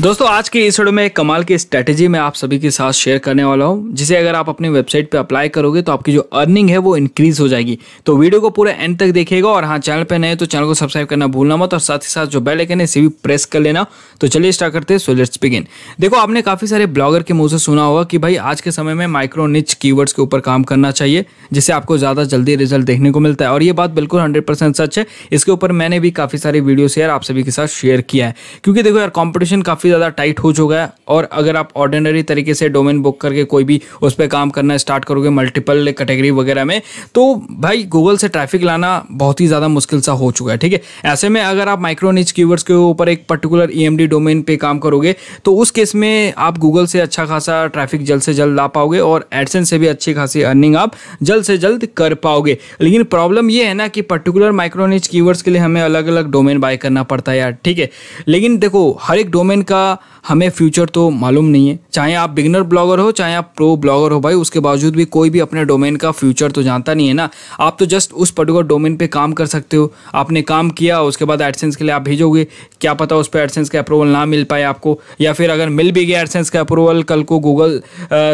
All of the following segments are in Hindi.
दोस्तों आज के इस वीडियो में एक कमाल की स्ट्रैटेजी मैं आप सभी के साथ शेयर करने वाला हूं जिसे अगर आप अपनी वेबसाइट पे अप्लाई करोगे तो आपकी जो अर्निंग है वो इंक्रीज हो जाएगी तो वीडियो को पूरा एंड तक देखिएगा और हाँ चैनल पे नए तो चैनल को सब्सक्राइब करना भूलना मत और साथ ही साथ जो बेल आइकन है इसे भी प्रेस कर लेना तो चलिए स्टार्ट करते हैं सो लेट्स बिगिन देखो आपने काफ़ी सारे ब्लॉगर के मुँह से सुना होगा कि भाई आज के समय में माइक्रो निच कीवर्ड्स के ऊपर काम करना चाहिए जिससे आपको ज़्यादा जल्दी रिजल्ट देखने को मिलता है और ये बात बिल्कुल हंड्रेड सच है इसके ऊपर मैंने भी काफ़ी सारे वीडियो शेयर आप सभी के साथ शेयर किया है क्योंकि देखो यार कॉम्पिटिशन काफ़ी काफ़ी ज़्यादा टाइट हो चुका है और अगर आप ऑर्डिनरी तरीके से डोमेन बुक करके कोई भी उस पर काम करना स्टार्ट करोगे मल्टीपल कैटेगरी वगैरह में तो भाई गूगल से ट्रैफिक लाना बहुत ही ज़्यादा मुश्किल सा हो चुका है ठीक है ऐसे में अगर आप माइक्रोनिच कीवर्ड्स के ऊपर एक पर्टिकुलर ई डोमेन पर काम करोगे तो उस केस में आप गूगल से अच्छा खासा ट्रैफिक जल्द से जल्द ला पाओगे और एडसन से भी अच्छी खासी अर्निंग आप जल्द से जल्द कर पाओगे लेकिन प्रॉब्लम ये है ना कि पर्टिकुलर माइक्रोनिच कीवर्ड्स के लिए हमें अलग अलग डोमेन बाय करना पड़ता है यार ठीक है लेकिन देखो हर एक डोमेन का का हमें फ्यूचर तो मालूम नहीं है चाहे आप बिगनर ब्लॉगर हो चाहे आप प्रो ब्लॉगर हो भाई उसके बावजूद भी कोई भी अपने डोमेन का फ्यूचर तो जानता नहीं है ना आप तो जस्ट उस पर्टिकुलर डोमेन पे काम कर सकते हो आपने काम किया उसके बाद एडसेंस के लिए आप भेजोगे क्या पता उस पर एडसेंस का अप्रूवल ना मिल पाए आपको या फिर अगर मिल भी गया एडसेंस का अप्रूवल कल को गूगल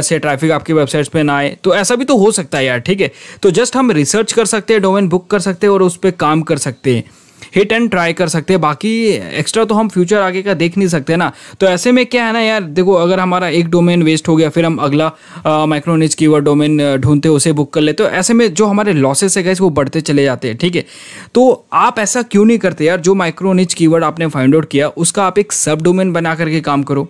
से ट्रैफिक आपकी वेबसाइट्स पर ना आए तो ऐसा भी तो हो सकता है यार ठीक है तो जस्ट हम रिसर्च कर सकते हैं डोमेन बुक कर सकते हैं और उस पर काम कर सकते हैं हिट एंड ट्राई कर सकते हैं बाकी एक्स्ट्रा तो हम फ्यूचर आगे का देख नहीं सकते ना तो ऐसे में क्या है ना यार देखो अगर हमारा एक डोमेन वेस्ट हो गया फिर हम अगला माइक्रोनिज की डोमेन ढूंढते उसे बुक कर लेते तो ऐसे में जो हमारे लॉसेस है गए वो बढ़ते चले जाते हैं ठीक है तो आप ऐसा क्यों नहीं करते यार जो माइक्रोनिज कीवर्ड आपने फाइंड आउट किया उसका आप एक सब डोमेन बना करके काम करो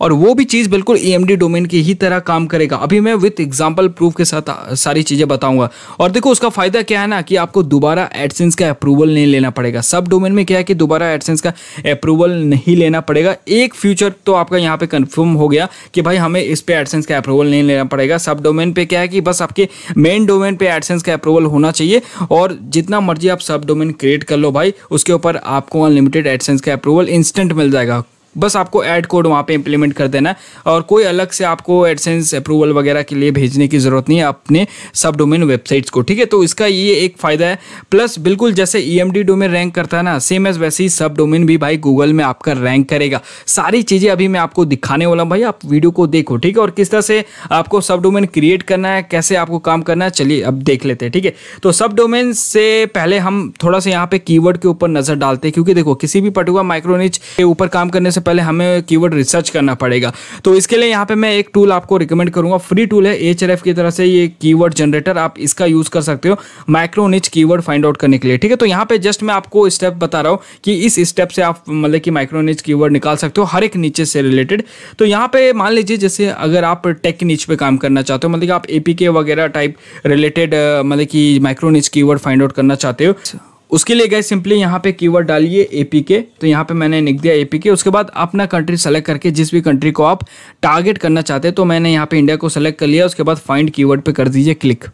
और वो भी चीज़ बिल्कुल ई एम डी डोमेन की ही तरह काम करेगा अभी मैं विथ एग्जाम्पल प्रूफ के साथ सारी चीज़ें बताऊंगा और देखो उसका फ़ायदा क्या है ना कि आपको दोबारा एडसेंस का अप्रूवल नहीं लेना पड़ेगा सब डोमेन में क्या है कि दोबारा एडसेंस का अप्रूवल नहीं लेना पड़ेगा एक फ्यूचर तो आपका यहाँ पे कन्फर्म हो गया कि भाई हमें इस पर एडसेंस का अप्रूवल नहीं लेना पड़ेगा सब डोमेन पे क्या है कि बस आपके मेन डोमेन पे एडसेंस का अप्रूवल होना चाहिए और जितना मर्जी आप सब डोमेन क्रिएट कर लो भाई उसके ऊपर आपको अनलिमिटेड एडसेंस का अप्रूवल इंस्टेंट मिल जाएगा बस आपको ऐड कोड वहाँ पे इंप्लीमेंट कर देना और कोई अलग से आपको एडसेंस अप्रूवल वगैरह के लिए भेजने की ज़रूरत नहीं है अपने सब डोमेन वेबसाइट्स को ठीक है तो इसका ये एक फ़ायदा है प्लस बिल्कुल जैसे E M D domain rank करता है ना सेम एज़ वैसे ही सब डोमेन भी भाई गूगल में आपका रैंक करेगा सारी चीज़ें अभी मैं आपको दिखाने वाला हूँ भाई आप वीडियो को देखो ठीक है और किस तरह से आपको सब डोमेन क्रिएट करना है कैसे आपको काम करना है चलिए अब देख लेते हैं ठीक है तो सब डोमेन से पहले हम थोड़ा सा यहाँ पे कीवर्ड के ऊपर नज़र डालते हैं क्योंकि देखो किसी भी पटुआ माइक्रोनिच के ऊपर काम करने से पहले हमें कीवर्ड रिसर्च करना पड़ेगा तो इसके लिए यहाँ पे मैं एक टूल आपको रिकमेंड करूँगा फ्री टूल है एच की तरह से ये कीवर्ड जनरेटर आप इसका यूज़ कर सकते हो माइक्रोनिच कीवर्ड फाइंड आउट करने के लिए ठीक है तो यहाँ पे जस्ट मैं आपको स्टेप बता रहा हूँ कि इस स्टेप से आप मतलब कि माइक्रोनिच कीवर्ड निकाल सकते हो हर एक नीचे से रिलेटेड तो यहाँ पे मान लीजिए जैसे अगर आप टेक नीच पर काम करना चाहते हो मतलब कि आप एपीके वगैरह टाइप रिलेटेड मतलब कि माइक्रोनिच कीवर्ड फाइंड आउट करना चाहते हो उसके लिए गए सिंपली यहाँ पे कीवर्ड डालिए एपीके तो यहाँ पे मैंने लिख दिया एपीके उसके बाद अपना कंट्री सेलेक्ट करके जिस भी कंट्री को आप टारगेट करना चाहते हैं तो मैंने यहाँ पे इंडिया को सेलेक्ट कर लिया उसके बाद फाइंड कीवर्ड पे कर दीजिए क्लिक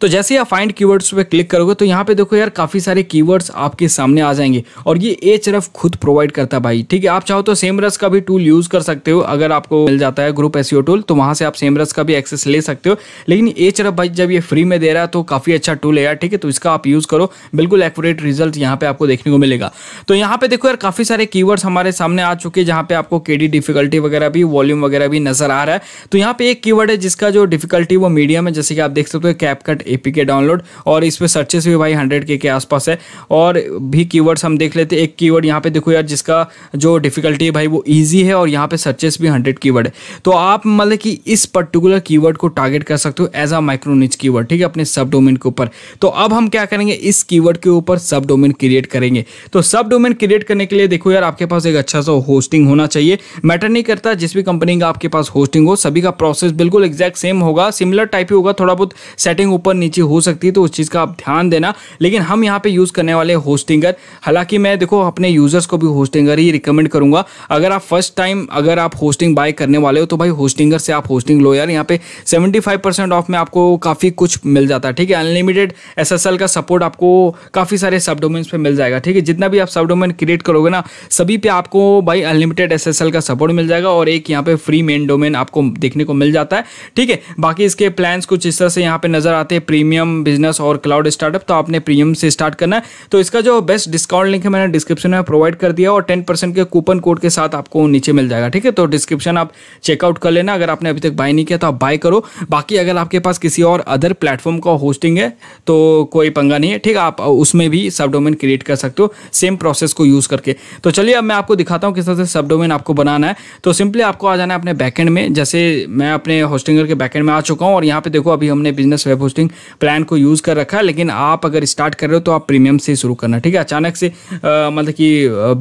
तो जैसे आप फाइंड कीवर्ड्स पे क्लिक करोगे तो यहाँ पे देखो यार काफ़ी सारे कीवर्ड्स आपके सामने आ जाएंगे और ये एच रफ खुद प्रोवाइड करता है भाई ठीक है आप चाहो तो सेम रस का भी टूल यूज़ कर सकते हो अगर आपको मिल जाता है ग्रुप एसियो टूल तो वहाँ से आप सेम रस का भी एक्सेस ले सकते हो लेकिन एच रफ भाई जब ये फ्री में दे रहा है तो काफ़ी अच्छा टूल है यार ठीक है तो इसका आप यूज़ करो बिल्कुल एक्यूरेट रिजल्ट यहाँ पे आपको देखने को मिलेगा तो यहाँ पे देखो यार काफ़ी सारे कीवर्ड्स हमारे सामने आ चुके हैं जहाँ पे आपको के डिफिकल्टी वगैरह भी वॉल्यूम वगैरह भी नजर आ रहा है तो यहाँ पे एक कीवर्ड है जिसका जो डिफिकल्टी वो मीडियम है जैसे कि आप देख सकते हो कैपकट ए डाउनलोड और इस पर सर्चेस भी भाई हंड्रेड के के आसपास है और भी कीवर्ड्स हम देख लेते हैं एक कीवर्ड यहाँ पे देखो यार जिसका जो डिफिकल्टी है भाई वो ईजी है और यहाँ पे सर्चेस भी हंड्रेड कीवर्ड है तो आप मतलब कि इस पर्टिकुलर कीवर्ड को टारगेट कर सकते हो एज अ माइक्रोनिच कीवर्ड ठीक है अपने सब डोमेन के ऊपर तो अब हम क्या करेंगे इस कीवर्ड के ऊपर सब डोमेन क्रिएट करेंगे तो सब डोमेन क्रिएट करने के लिए देखो यार आपके पास एक अच्छा सा होस्टिंग होना चाहिए मैटर नहीं करता जिस भी कंपनी का आपके पास होस्टिंग हो सभी का प्रोसेस बिल्कुल एग्जैक्ट सेम होगा सिमिलर टाइप ही होगा थोड़ा बहुत सेटिंग ऊपर नीचे हो सकती है तो उस चीज़ का आप ध्यान देना लेकिन हम यहाँ पे यूज़ करने वाले होस्टिंगर हालांकि मैं देखो अपने यूज़र्स को भी होस्टिंगर ही रिकमेंड करूँगा अगर आप फर्स्ट टाइम अगर आप होस्टिंग बाय करने वाले हो तो भाई होस्टिंगर से आप होस्टिंग लो यार यहाँ पे सेवेंटी ऑफ में आपको काफ़ी कुछ मिल जाता है ठीक है अनलिमिटेड एस का सपोर्ट आपको काफ़ी सारे सब डोमेन्स पर मिल जाएगा ठीक है जितना भी आप सब डोमेन क्रिएट करोगे ना सभी पे आपको भाई अनलिमिटेड एस का सपोर्ट मिल जाएगा और एक यहाँ पे फ्री मेन डोमेन आपको देखने को मिल जाता है ठीक है बाकी इसके प्लान्स कुछ इस तरह से यहाँ पे नजर आते हैं प्रीमियम बिजनेस और क्लाउड स्टार्टअप तो आपने प्रीमियम से स्टार्ट करना है तो इसका जो बेस्ट डिस्काउंट लिंक है मैंने डिस्क्रिप्शन में प्रोवाइड कर दिया और टेन परसेंट के कूपन कोड के साथ आपको नीचे मिल जाएगा ठीक है तो डिस्क्रिप्शन आप चेकआउट कर लेना अगर आपने अभी तक बाय नहीं किया तो आप बाय करो बाकी अगर आपके पास किसी और अदर प्लेटफॉर्म का होस्टिंग है तो कोई पंगा नहीं है ठीक है आप उसमें भी सब डोमेन क्रिएट कर सकते हो सेम प्रोसेस को यूज़ करके तो चलिए अब मैं आपको दिखाता हूँ किस तरह से सब डोमेन आपको बनाना है तो सिंपली आपको आ जाना है अपने बैकेंड में जैसे मैं अपने होस्टिंगर के बैकेंड में आ चुका हूँ और यहाँ पे देखो अभी हमने बिजनेस वेब होस्टिंग प्लान को यूज़ कर रखा है लेकिन आप अगर स्टार्ट कर रहे हो तो आप प्रीमियम से शुरू करना ठीक है अचानक से मतलब कि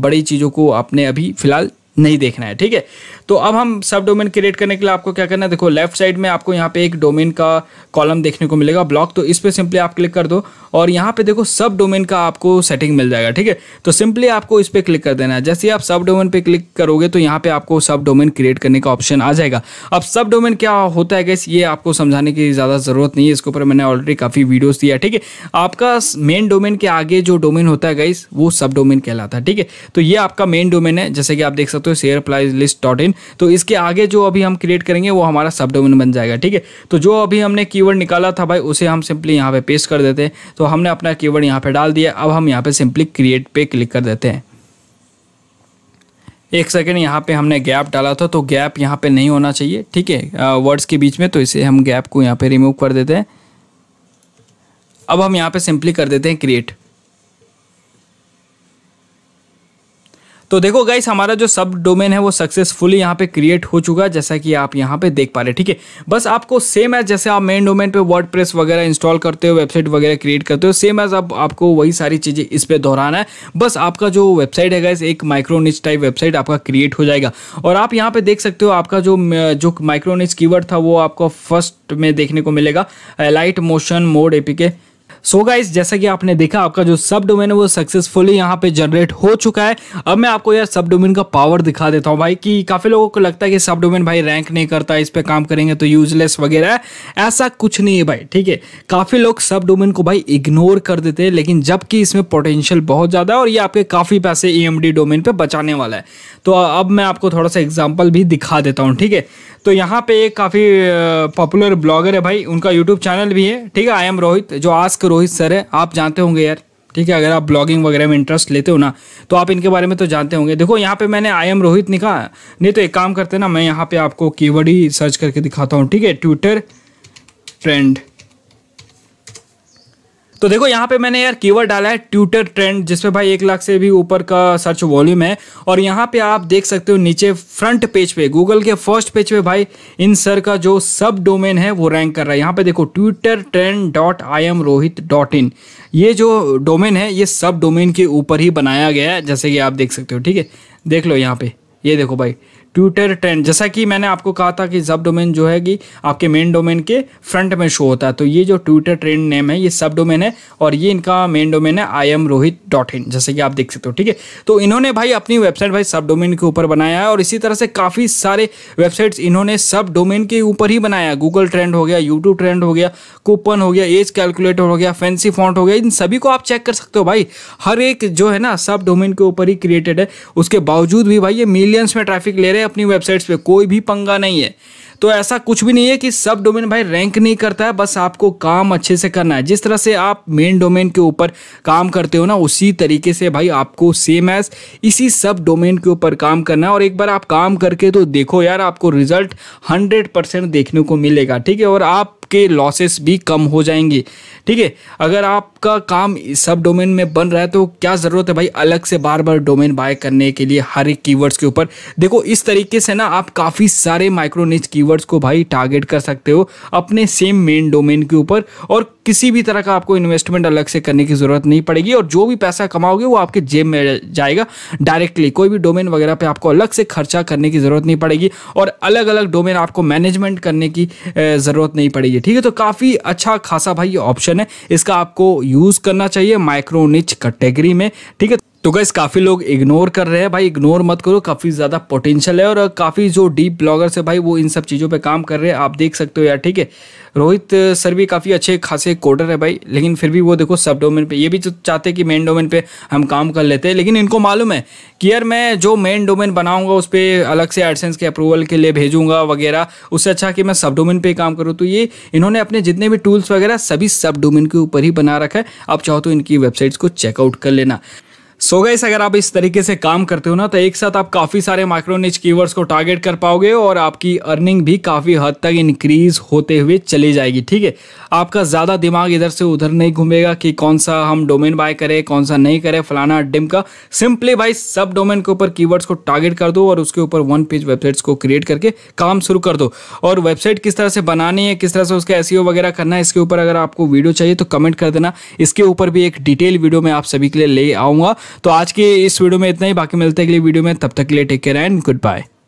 बड़ी चीज़ों को आपने अभी फिलहाल नहीं देखना है ठीक है तो अब हम सब डोमेन क्रिएट करने के लिए आपको क्या करना है देखो लेफ्ट साइड में आपको यहाँ पे एक डोमेन का कॉलम देखने को मिलेगा ब्लॉक तो इस पर सिंपली आप क्लिक कर दो और यहाँ पे देखो सब डोमेन का आपको सेटिंग मिल जाएगा ठीक है तो सिंपली आपको इस पर क्लिक कर देना है जैसे आप सब डोमेन पर क्लिक करोगे तो यहाँ पे आपको सब डोमेन क्रिएट करने का ऑप्शन आ जाएगा अब सब डोमेन क्या होता है गैस ये आपको समझाने की ज़्यादा ज़रूरत नहीं है इसके ऊपर मैंने ऑलरेडी काफ़ी वीडियोज़ दिया ठीक है आपका मेन डोमेन के आगे जो डोमेन होता है गाइस वो सब डोमेन कहलाता है ठीक है तो ये आपका मेन डोमेन है जैसे कि आप देख सकते हो share prize list dot in तो इसके आगे जो अभी हम क्रिएट करेंगे वो हमारा सब डोमेन बन जाएगा ठीक है तो जो अभी हमने कीवर्ड निकाला था भाई उसे हम सिंपली यहाँ पे पेस्ट कर देते हैं तो हमने अपना कीवर्ड यहाँ पे डाल दिया अब हम यहाँ पे सिंपली क्रिएट पे क्लिक कर देते हैं एक सेकेंड यहाँ पे हमने गैप डाला था तो गैप यहाँ पे नहीं होना चाहिए ठीक है वर्ड्स के बीच में तो इसे हम गैप को यहाँ पे रिमूव कर देते हैं अब हम यहाँ पे सिंपली कर देते हैं क्रिएट तो देखो गाइस हमारा जो सब डोमेन है वो सक्सेसफुली यहाँ पे क्रिएट हो चुका है जैसा कि आप यहाँ पे देख पा रहे ठीक है बस आपको सेम एज जैसे आप मेन डोमेन पे वर्ड वगैरह इंस्टॉल करते हो वेबसाइट वगैरह क्रिएट करते हो सेम एज अब आपको वही सारी चीज़ें इस पर दोहराना है बस आपका जो वेबसाइट है गाइस एक माइक्रोनिच टाइप वेबसाइट आपका क्रिएट हो जाएगा और आप यहाँ पे देख सकते हो आपका जो जो माइक्रोनिच कीवर्ड था वो आपको फर्स्ट में देखने को मिलेगा light motion mode AP so guys जैसा कि आपने देखा आपका जो सब डोमेन है वो सक्सेसफुली यहाँ पे जनरेट हो चुका है अब मैं आपको यार सब डोमेन का पावर दिखा देता हूँ भाई कि काफ़ी लोगों को लगता है कि सब डोमेन भाई रैंक नहीं करता इस पर काम करेंगे तो यूजलेस वगैरह ऐसा कुछ नहीं है भाई ठीक है काफ़ी लोग सब डोमेन को भाई इग्नोर कर देते हैं लेकिन जबकि इसमें पोटेंशियल बहुत ज़्यादा है और ये आपके काफ़ी पैसे ई डोमेन पर बचाने वाला है तो अब मैं आपको थोड़ा सा एग्जाम्पल भी दिखा देता हूँ ठीक है तो यहाँ पे एक काफ़ी पॉपुलर ब्लॉगर है भाई उनका यूट्यूब चैनल भी है ठीक है आई एम रोहित जो आस्क रोहित सर है आप जानते होंगे यार ठीक है अगर आप ब्लॉगिंग वगैरह में इंटरेस्ट लेते हो ना तो आप इनके बारे में तो जानते होंगे देखो यहाँ पे मैंने आई एम रोहित निका नहीं तो एक काम करते ना मैं यहाँ पे आपको कीवर्ड ही सर्च करके दिखाता हूँ ठीक है ट्विटर ट्रेंड तो देखो यहाँ पे मैंने यार कीवर्ड डाला है ट्विटर ट्रेंड जिसपे भाई एक लाख से भी ऊपर का सर्च वॉल्यूम है और यहाँ पे आप देख सकते हो नीचे फ्रंट पेज पे गूगल के फर्स्ट पेज पे भाई इन सर का जो सब डोमेन है वो रैंक कर रहा है यहाँ पे देखो Twitter trend dot I am Rohit dot in ये जो डोमेन है ये सब डोमेन के ऊपर ही बनाया गया है जैसे कि आप देख सकते हो ठीक है देख लो यहाँ पे ये देखो भाई ट्विटर ट्रेंड जैसा कि मैंने आपको कहा था कि सब डोमेन जो है कि आपके मेन डोमेन के फ्रंट में शो होता है तो ये जो ट्विटर ट्रेंड नेम है ये सब डोमेन है और ये इनका मेन डोमेन है I am Rohit dot in जैसे कि आप देख सकते हो ठीक है तो इन्होंने भाई अपनी वेबसाइट भाई सब डोमेन के ऊपर बनाया है और इसी तरह से काफ़ी सारे वेबसाइट्स इन्होंने सब डोमेन के ऊपर ही बनाया गूगल ट्रेंड हो गया यूट्यूब ट्रेंड हो गया कूपन हो गया एज कैलकुलेटर हो गया फैंसी फॉन्ट हो गया इन सभी को आप चेक कर सकते हो भाई हर एक जो है ना सब डोमेन के ऊपर ही क्रिएटेड है उसके बावजूद भी भाई ये मिलियंस में ट्रैफिक ले रहे हैं अपनी वेबसाइट्स पे कोई भी पंगा नहीं है तो ऐसा कुछ भी नहीं है कि सब डोमेन भाई रैंक नहीं करता है बस आपको काम अच्छे से करना है जिस तरह से आप मेन डोमेन के ऊपर काम करते हो ना उसी तरीके से भाई आपको सेम एज इसी सब डोमेन के ऊपर काम करना है और एक बार आप काम करके तो देखो यार आपको रिजल्ट हंड्रेड परसेंट देखने को मिलेगा ठीक है और आप आपके लॉसेस भी कम हो जाएंगी ठीक है अगर आपका काम सब डोमेन में बन रहा है तो क्या ज़रूरत है भाई अलग से बार बार डोमेन बाय करने के लिए हर एक कीवर्ड्स के ऊपर देखो इस तरीके से ना आप काफ़ी सारे माइक्रोनिच कीवर्ड्स को भाई टारगेट कर सकते हो अपने सेम मेन डोमेन के ऊपर और किसी भी तरह का आपको इन्वेस्टमेंट अलग से करने की ज़रूरत नहीं पड़ेगी और जो भी पैसा कमाओगे वो आपके जेब में जाएगा डायरेक्टली कोई भी डोमेन वगैरह पे आपको अलग से खर्चा करने की ज़रूरत नहीं पड़ेगी और अलग अलग डोमेन आपको मैनेजमेंट करने की ज़रूरत नहीं पड़ेगी चाहिए ठीक है तो काफ़ी अच्छा खासा भाई ऑप्शन है इसका आपको यूज़ करना चाहिए माइक्रोनिच कैटेगरी में ठीक है तो गैस काफ़ी लोग इग्नोर कर रहे हैं भाई इग्नोर मत करो काफ़ी ज़्यादा पोटेंशियल है और काफ़ी जो डीप ब्लॉगर्स है भाई वो इन सब चीज़ों पे काम कर रहे हैं आप देख सकते हो यार ठीक है रोहित सर uh, भी काफ़ी अच्छे खासे कोडर है भाई लेकिन फिर भी वो देखो सब डोमेन पे ये भी तो चाहते चाहते कि मेन डोमेन पे हम काम कर लेते हैं लेकिन इनको मालूम है कि यार मैं जो मेन डोमेन बनाऊँगा उस पर अलग से एडसेंस के अप्रूवल के लिए भेजूँगा वगैरह उससे अच्छा कि मैं सब डोमेन पर काम करूँ तो ये इन्होंने अपने जितने भी टूल्स वगैरह सभी सब डोमेन के ऊपर ही बना रखा है आप चाहो तो इनकी वेबसाइट्स को चेकआउट कर लेना सो so गाइस अगर आप इस तरीके से काम करते हो ना तो एक साथ आप काफ़ी सारे माइक्रोनिच कीवर्ड्स को टारगेट कर पाओगे और आपकी अर्निंग भी काफ़ी हद तक इंक्रीज होते हुए चली जाएगी ठीक है आपका ज़्यादा दिमाग इधर से उधर नहीं घूमेगा कि कौन सा हम डोमेन बाय करें कौन सा नहीं करें फलाना डिम का सिंपली भाई सब डोमेन के ऊपर कीवर्ड्स को टारगेट कर दो और उसके ऊपर वन पेज वेबसाइट्स को क्रिएट करके काम शुरू कर दो और वेबसाइट किस तरह से बनानी है किस तरह से उसका एस e वगैरह करना है इसके ऊपर अगर आपको वीडियो चाहिए तो कमेंट कर देना इसके ऊपर भी एक डिटेल वीडियो मैं आप सभी के लिए ले आऊँगा तो आज के इस वीडियो में इतना ही बाकी मिलते अगली वीडियो में तब तक के लिए take care and good bye